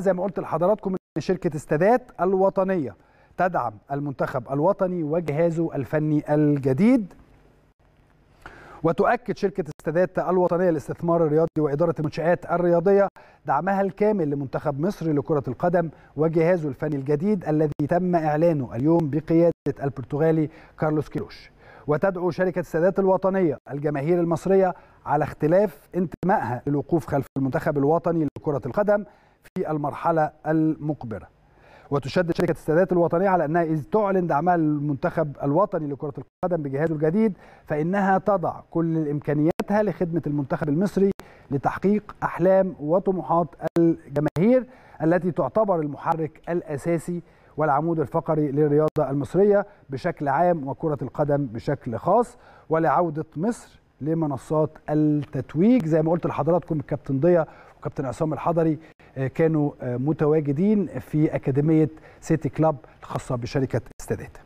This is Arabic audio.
زي ما قلت لحضراتكم ان شركه السادات الوطنيه تدعم المنتخب الوطني وجهازه الفني الجديد وتؤكد شركة السادات الوطنية للاستثمار الرياضي وإدارة المنشآت الرياضية دعمها الكامل لمنتخب مصر لكرة القدم وجهازه الفني الجديد الذي تم إعلانه اليوم بقيادة البرتغالي كارلوس كيروش وتدعو شركة السادات الوطنية الجماهير المصرية على اختلاف انتمائها للوقوف خلف المنتخب الوطني لكرة القدم في المرحلة المقبلة وتشدد شركة السادات الوطنية على أنها إذ تعلن دعمها للمنتخب الوطني لكرة القدم بجهازه الجديد فإنها تضع كل إمكانياتها لخدمة المنتخب المصري لتحقيق أحلام وطموحات الجماهير التي تعتبر المحرك الأساسي والعمود الفقري للرياضة المصرية بشكل عام وكرة القدم بشكل خاص ولعودة مصر لمنصات التتويج زي ما قلت لحضراتكم الكابتن ضياء وكابتن عصام الحضري آه، كانوا آه، متواجدين في اكاديميه سيتي كلاب الخاصه بشركه استادات